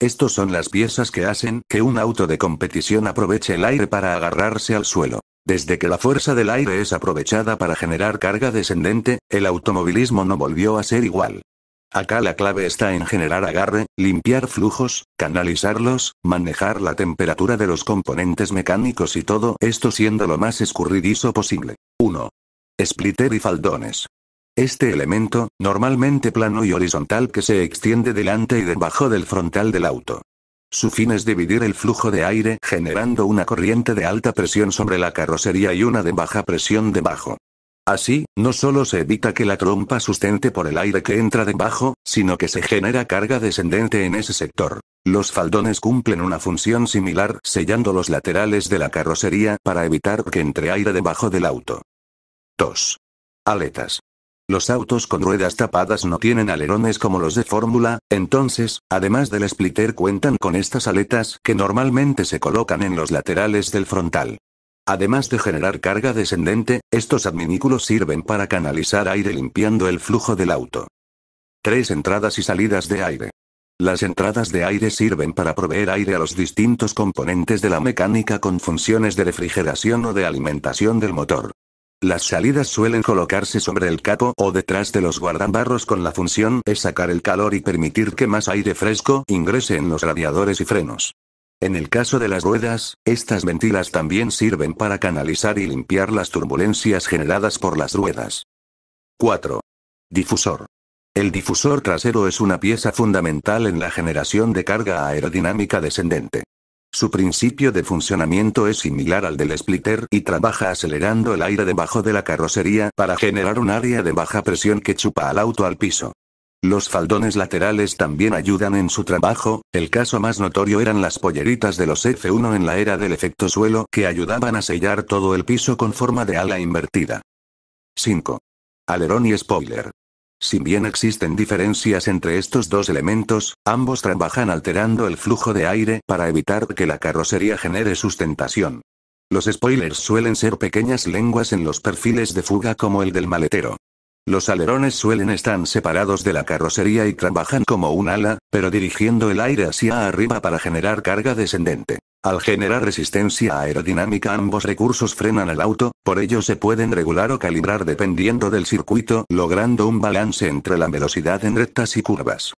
Estos son las piezas que hacen que un auto de competición aproveche el aire para agarrarse al suelo. Desde que la fuerza del aire es aprovechada para generar carga descendente, el automovilismo no volvió a ser igual. Acá la clave está en generar agarre, limpiar flujos, canalizarlos, manejar la temperatura de los componentes mecánicos y todo esto siendo lo más escurridizo posible. 1. Splitter y faldones. Este elemento, normalmente plano y horizontal que se extiende delante y debajo del frontal del auto. Su fin es dividir el flujo de aire generando una corriente de alta presión sobre la carrocería y una de baja presión debajo. Así, no solo se evita que la trompa sustente por el aire que entra debajo, sino que se genera carga descendente en ese sector. Los faldones cumplen una función similar, sellando los laterales de la carrocería para evitar que entre aire debajo del auto. 2. Aletas. Los autos con ruedas tapadas no tienen alerones como los de fórmula, entonces, además del splitter cuentan con estas aletas que normalmente se colocan en los laterales del frontal. Además de generar carga descendente, estos adminículos sirven para canalizar aire limpiando el flujo del auto. Tres entradas y salidas de aire. Las entradas de aire sirven para proveer aire a los distintos componentes de la mecánica con funciones de refrigeración o de alimentación del motor. Las salidas suelen colocarse sobre el capo o detrás de los guardabarros con la función es sacar el calor y permitir que más aire fresco ingrese en los radiadores y frenos. En el caso de las ruedas, estas ventilas también sirven para canalizar y limpiar las turbulencias generadas por las ruedas. 4. Difusor. El difusor trasero es una pieza fundamental en la generación de carga aerodinámica descendente. Su principio de funcionamiento es similar al del splitter y trabaja acelerando el aire debajo de la carrocería para generar un área de baja presión que chupa al auto al piso. Los faldones laterales también ayudan en su trabajo, el caso más notorio eran las polleritas de los F1 en la era del efecto suelo que ayudaban a sellar todo el piso con forma de ala invertida. 5. Alerón y spoiler. Si bien existen diferencias entre estos dos elementos, ambos trabajan alterando el flujo de aire para evitar que la carrocería genere sustentación. Los spoilers suelen ser pequeñas lenguas en los perfiles de fuga como el del maletero. Los alerones suelen estar separados de la carrocería y trabajan como un ala, pero dirigiendo el aire hacia arriba para generar carga descendente. Al generar resistencia aerodinámica ambos recursos frenan al auto, por ello se pueden regular o calibrar dependiendo del circuito, logrando un balance entre la velocidad en rectas y curvas.